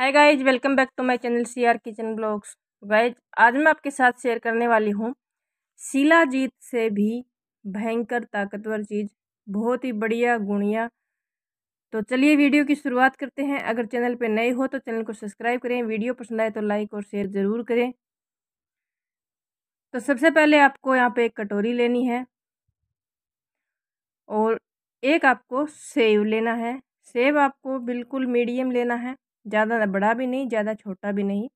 hi guys welcome back to my channel C R kitchen blogs guys आज मैं आपके साथ शेयर करने वाली हूँ शिलाजीत से भी भयंकर ताकतवर चीज़ बहुत ही बढ़िया गुणिया तो चलिए वीडियो की शुरुआत करते हैं अगर चैनल पर नए हो तो चैनल को सब्सक्राइब करें वीडियो पसंद आए तो लाइक और शेयर ज़रूर करें तो सबसे पहले आपको यहाँ पे एक कटोरी लेनी है और एक आपको सेव लेना है सेब आपको बिल्कुल मीडियम लेना है ज़्यादा बड़ा भी नहीं ज़्यादा छोटा भी नहीं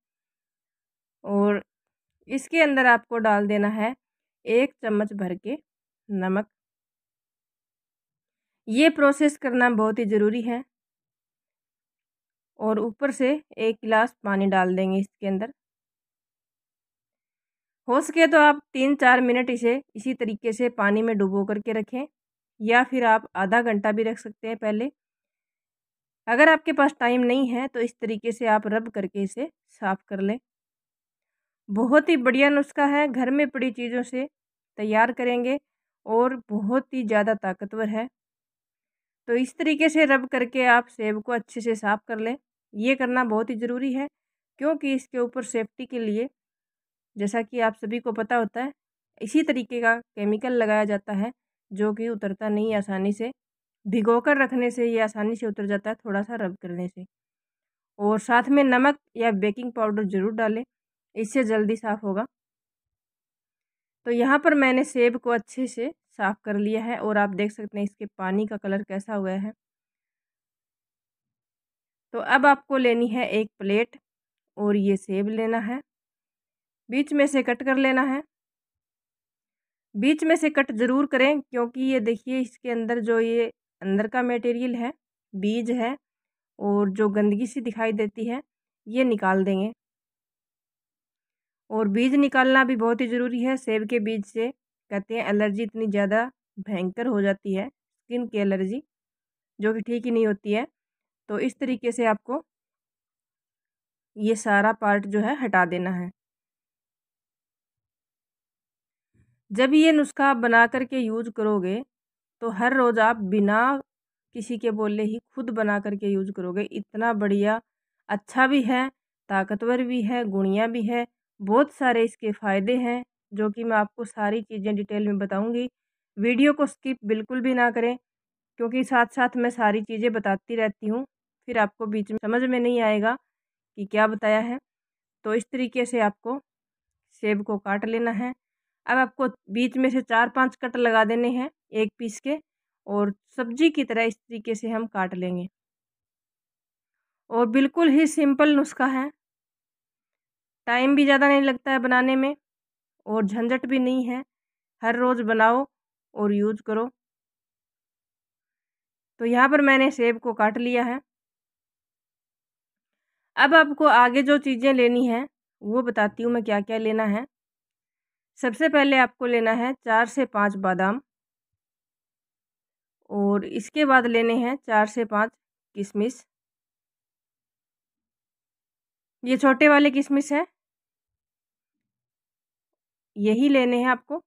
और इसके अंदर आपको डाल देना है एक चम्मच भर के नमक ये प्रोसेस करना बहुत ही ज़रूरी है और ऊपर से एक गिलास पानी डाल देंगे इसके अंदर हो सके तो आप तीन चार मिनट इसे इसी तरीके से पानी में डुबो करके रखें या फिर आप आधा घंटा भी रख सकते हैं पहले अगर आपके पास टाइम नहीं है तो इस तरीके से आप रब करके इसे साफ़ कर लें बहुत ही बढ़िया नुस्खा है घर में पड़ी चीज़ों से तैयार करेंगे और बहुत ही ज़्यादा ताकतवर है तो इस तरीके से रब करके आप सेब को अच्छे से साफ़ कर लें ये करना बहुत ही ज़रूरी है क्योंकि इसके ऊपर सेफ्टी के लिए जैसा कि आप सभी को पता होता है इसी तरीके का केमिकल लगाया जाता है जो कि उतरता नहीं आसानी से भिगो कर रखने से ये आसानी से उतर जाता है थोड़ा सा रब करने से और साथ में नमक या बेकिंग पाउडर ज़रूर डालें इससे जल्दी साफ़ होगा तो यहाँ पर मैंने सेब को अच्छे से साफ़ कर लिया है और आप देख सकते हैं इसके पानी का कलर कैसा हुआ है तो अब आपको लेनी है एक प्लेट और ये सेब लेना है बीच में से कट कर लेना है बीच में से कट ज़रूर करें क्योंकि ये देखिए इसके अंदर जो ये अंदर का मटेरियल है बीज है और जो गंदगी सी दिखाई देती है ये निकाल देंगे और बीज निकालना भी बहुत ही ज़रूरी है सेब के बीज से कहते हैं एलर्जी इतनी ज़्यादा भयंकर हो जाती है स्किन की एलर्जी जो कि ठीक ही नहीं होती है तो इस तरीके से आपको ये सारा पार्ट जो है हटा देना है जब ये नुस्खा आप बना करके यूज करोगे तो हर रोज़ आप बिना किसी के बोले ही खुद बना करके यूज करोगे इतना बढ़िया अच्छा भी है ताकतवर भी है गुणिया भी है बहुत सारे इसके फ़ायदे हैं जो कि मैं आपको सारी चीज़ें डिटेल में बताऊंगी वीडियो को स्किप बिल्कुल भी ना करें क्योंकि साथ साथ मैं सारी चीज़ें बताती रहती हूँ फिर आपको बीच में समझ में नहीं आएगा कि क्या बताया है तो इस तरीके से आपको सेब को काट लेना है अब आपको बीच में से चार पांच कट लगा देने हैं एक पीस के और सब्जी की तरह इस तरीके से हम काट लेंगे और बिल्कुल ही सिंपल नुस्खा है टाइम भी ज़्यादा नहीं लगता है बनाने में और झंझट भी नहीं है हर रोज़ बनाओ और यूज करो तो यहाँ पर मैंने सेब को काट लिया है अब आपको आगे जो चीज़ें लेनी है वो बताती हूँ मैं क्या क्या लेना है सबसे पहले आपको लेना है चार से पाँच बादाम और इसके बाद लेने हैं चार से पाँच किशमिश ये छोटे वाले किशमिश हैं यही लेने हैं आपको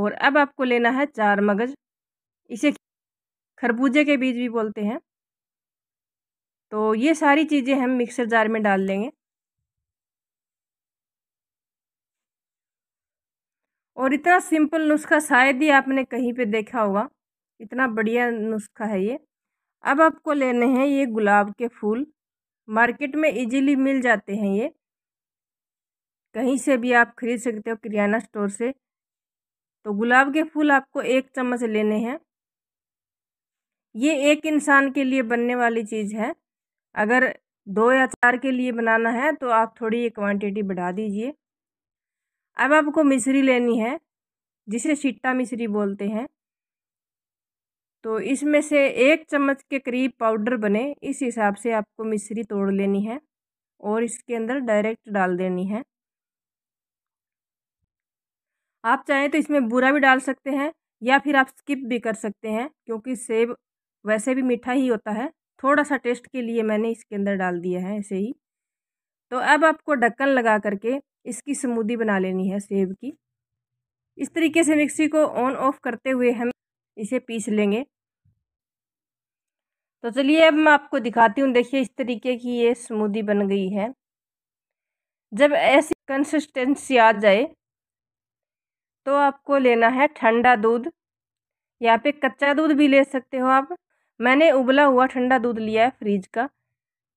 और अब आपको लेना है चार मगज इसे खरबूजे के बीज भी बोलते हैं तो ये सारी चीज़ें हम मिक्सर जार में डाल लेंगे और इतना सिंपल नुस्खा शायद ही आपने कहीं पे देखा होगा इतना बढ़िया नुस्खा है ये अब आपको लेने हैं ये गुलाब के फूल मार्केट में इजीली मिल जाते हैं ये कहीं से भी आप खरीद सकते हो किराना स्टोर से तो गुलाब के फूल आपको एक चम्मच लेने हैं ये एक इंसान के लिए बनने वाली चीज़ है अगर दो या चार के लिए बनाना है तो आप थोड़ी ये क्वांटिटी बढ़ा दीजिए अब आपको मिश्री लेनी है जिसे सिट्टा मिश्री बोलते हैं तो इसमें से एक चम्मच के करीब पाउडर बने इस हिसाब से आपको मिश्री तोड़ लेनी है और इसके अंदर डायरेक्ट डाल देनी है आप चाहें तो इसमें बुरा भी डाल सकते हैं या फिर आप स्किप भी कर सकते हैं क्योंकि सेब वैसे भी मीठा ही होता है थोड़ा सा टेस्ट के लिए मैंने इसके अंदर डाल दिया है ऐसे ही तो अब आपको ढक्कन लगा करके इसकी स्मूदी बना लेनी है सेब की इस तरीके से मिक्सी को ऑन ऑफ करते हुए हम इसे पीस लेंगे तो चलिए अब मैं आपको दिखाती हूँ देखिए इस तरीके की ये स्मूदी बन गई है जब ऐसी कंसिस्टेंसी आ जाए तो आपको लेना है ठंडा दूध यहाँ पे कच्चा दूध भी ले सकते हो आप मैंने उबला हुआ ठंडा दूध लिया है फ्रिज का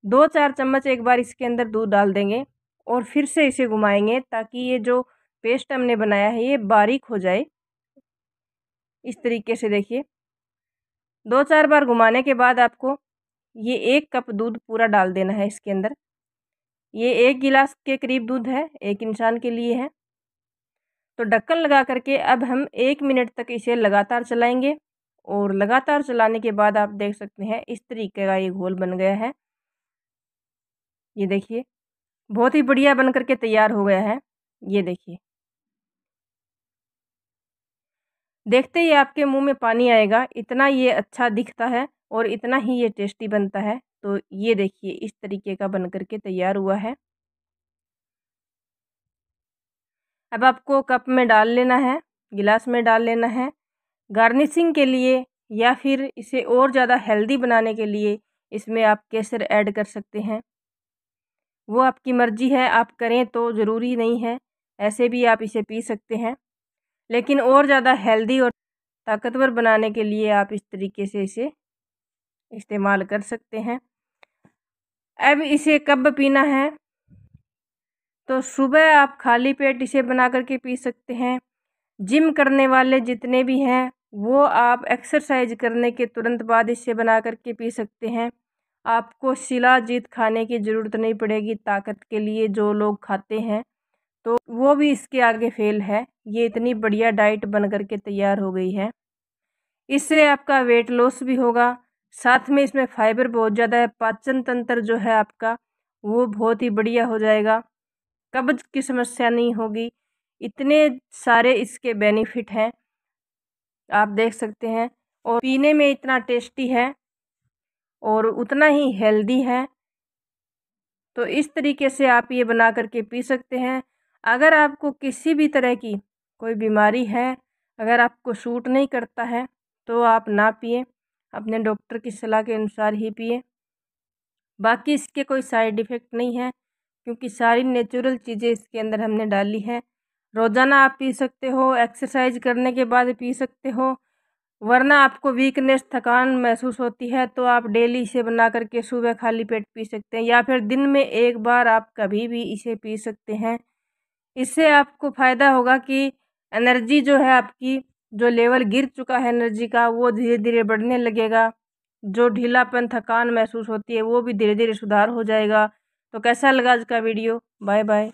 दो चार चम्मच एक बार इसके अंदर दूध डाल देंगे और फिर से इसे घुमाएंगे ताकि ये जो पेस्ट हमने बनाया है ये बारीक हो जाए इस तरीके से देखिए दो चार बार घुमाने के बाद आपको ये एक कप दूध पूरा डाल देना है इसके अंदर ये एक गिलास के करीब दूध है एक इंसान के लिए है तो ढक्कन लगा करके अब हम एक मिनट तक इसे लगातार चलाएंगे और लगातार चलाने के बाद आप देख सकते हैं इस तरीके का ये घोल बन गया है ये देखिए बहुत ही बढ़िया बन करके तैयार हो गया है ये देखिए देखते ही आपके मुंह में पानी आएगा इतना ये अच्छा दिखता है और इतना ही ये टेस्टी बनता है तो ये देखिए इस तरीके का बन करके तैयार हुआ है अब आपको कप में डाल लेना है गिलास में डाल लेना है गार्निशिंग के लिए या फिर इसे और ज़्यादा हेल्दी बनाने के लिए इसमें आप केसर ऐड कर सकते हैं वो आपकी मर्ज़ी है आप करें तो ज़रूरी नहीं है ऐसे भी आप इसे पी सकते हैं लेकिन और ज़्यादा हेल्दी और ताकतवर बनाने के लिए आप इस तरीके से इसे इस्तेमाल कर सकते हैं अब इसे कब पीना है तो सुबह आप खाली पेट इसे बना करके पी सकते हैं जिम करने वाले जितने भी हैं वो आप एक्सरसाइज करने के तुरंत बाद इसे बना करके पी सकते हैं आपको शिलाजीत खाने की ज़रूरत नहीं पड़ेगी ताकत के लिए जो लोग खाते हैं तो वो भी इसके आगे फेल है ये इतनी बढ़िया डाइट बन कर के तैयार हो गई है इससे आपका वेट लॉस भी होगा साथ में इसमें फाइबर बहुत ज़्यादा है पाचन तंत्र जो है आपका वो बहुत ही बढ़िया हो जाएगा कब्ज की समस्या नहीं होगी इतने सारे इसके बेनिफिट हैं आप देख सकते हैं और पीने में इतना टेस्टी है और उतना ही हेल्दी है तो इस तरीके से आप ये बना करके पी सकते हैं अगर आपको किसी भी तरह की कोई बीमारी है अगर आपको सूट नहीं करता है तो आप ना पिए अपने डॉक्टर की सलाह के अनुसार ही पिए बाकी इसके कोई साइड इफ़ेक्ट नहीं है क्योंकि सारी नेचुरल चीज़ें इसके अंदर हमने डाली हैं रोज़ाना आप पी सकते हो एक्सरसाइज करने के बाद पी सकते हो वरना आपको वीकनेस थकान महसूस होती है तो आप डेली इसे बना करके सुबह खाली पेट पी सकते हैं या फिर दिन में एक बार आप कभी भी इसे पी सकते हैं इससे आपको फ़ायदा होगा कि एनर्जी जो है आपकी जो लेवल गिर चुका है एनर्जी का वो धीरे धीरे बढ़ने लगेगा जो ढीलापन थकान महसूस होती है वो भी धीरे धीरे सुधार हो जाएगा तो कैसा लगा आज का वीडियो बाय बाय